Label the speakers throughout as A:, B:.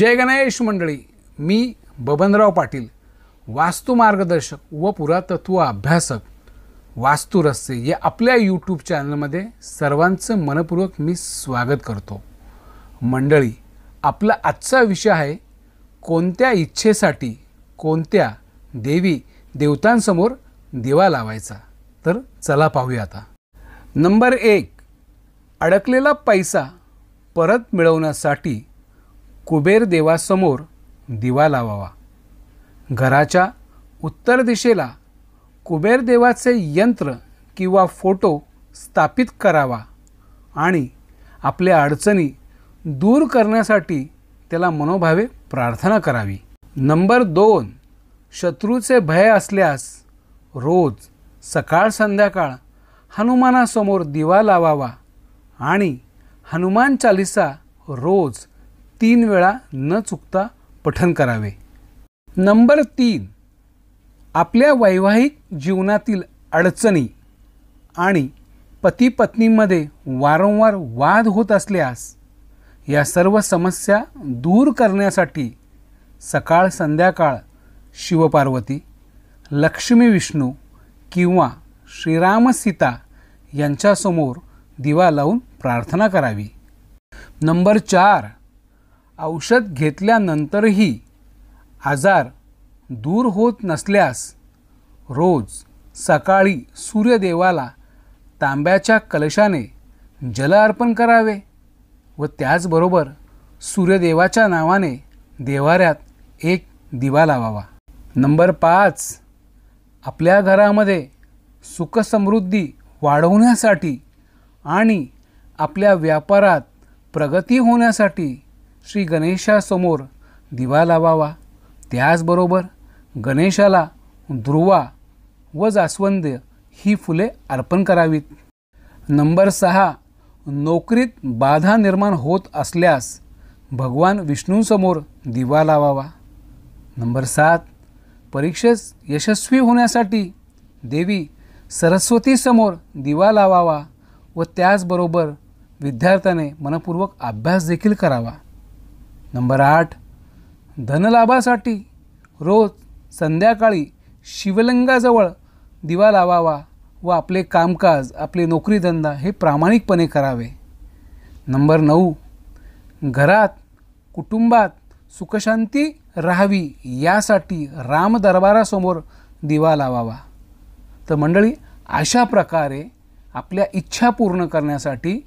A: जय गणेश मंडळी मी बबनराव पाटील वास्तु मार्गदर्शक व पुरातत्व अभ्यासक वास्तुरस्ते या आपल्या यूट्यूब चॅनलमध्ये सर्वांचं मनपूर्वक मी स्वागत करतो मंडळी आपला आजचा विषय आहे कोणत्या इच्छेसाठी कोणत्या देवी देवतांसमोर दिवा लावायचा तर चला पाहूया आता नंबर एक अडकलेला पैसा परत मिळवण्यासाठी कुबेर देवासमोर दिवा लावावा घराच्या उत्तर दिशेला कुबेर देवाचे यंत्र किंवा फोटो स्थापित करावा आणि आपल्या अडचणी दूर करण्यासाठी त्याला मनोभावे प्रार्थना करावी नंबर दोन शत्रूचे भय असल्यास रोज सकाळ संध्याकाळ हनुमानासमोर दिवा लावावा आणि हनुमान चालिसा रोज तीन वेळा न चुकता पठन करावे नंबर तीन आपल्या वैवाहिक जीवनातील अडचणी आणि पती पत्नीमध्ये वारंवार वाद होत असल्यास या सर्व समस्या दूर करण्यासाठी सकाळ संध्याकाळ शिवपार्वती लक्ष्मी विष्णू किंवा श्रीराम सीता यांच्यासमोर दिवा लावून प्रार्थना करावी नंबर चार औषध घेतल्यानंतरही आजार दूर होत नसल्यास रोज सकाळी सूर्यदेवाला तांब्याच्या कलशाने जल अर्पण करावे व त्याचबरोबर सूर्यदेवाच्या नावाने देवाऱ्यात एक दिवा लावावा नंबर पाच आपल्या घरामध्ये सुखसमृद्धी वाढवण्यासाठी आणि आपल्या व्यापारात प्रगती होण्यासाठी श्री गणेशासमोर दिवा लावावा त्याचबरोबर गणेशाला ध्रुवा व जास्वंद ही फुले अर्पण करावीत नंबर सहा नोकरीत बाधा निर्माण होत असल्यास भगवान विष्णूंसमोर दिवा लावावा नंबर सात परीक्षेस यशस्वी होण्यासाठी देवी सरस्वतीसमोर दिवा लावावा व त्याचबरोबर विद्यार्थ्याने मनपूर्वक अभ्यास देखील करावा नंबर आठ धनलाभासाठी रोज संध्याकाळी शिवलिंगाजवळ दिवा लावावा व आपले कामकाज आपले नोकरीधंदा हे प्रामाणिकपणे करावे नंबर नऊ घरात कुटुंबात सुखशांती राहावी यासाठी राम दरबारासमोर दिवा लावावा तर मंडळी अशा प्रकारे आपल्या इच्छा पूर्ण करण्यासाठी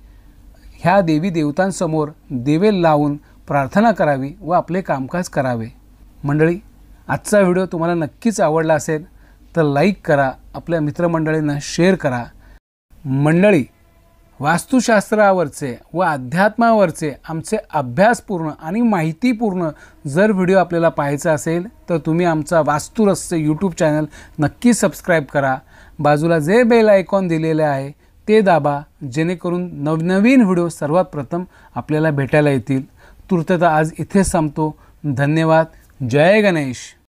A: ह्या देवी देवतांसमोर दिवे लावून प्रार्थना करावी व आपले कामकाज करावे मंडळी आजचा व्हिडिओ तुम्हाला नक्कीच आवडला असेल तर लाईक करा आपल्या मित्रमंडळींना शेअर करा मंडळी वास्तुशास्त्रावरचे व अध्यात्मावरचे आमचे अभ्यासपूर्ण आणि माहितीपूर्ण जर व्हिडिओ आपल्याला पाहायचा असेल तर तुम्ही आमचा वास्तुरस्य यूट्यूब चॅनल नक्की सबस्क्राईब करा बाजूला जे बेल आयकॉन दिलेले आहे ते दाबा जेणेकरून नवनवीन व्हिडिओ सर्वात प्रथम आपल्याला भेटायला येतील तूर्तता आज इथेच संपतो धन्यवाद जय गणेश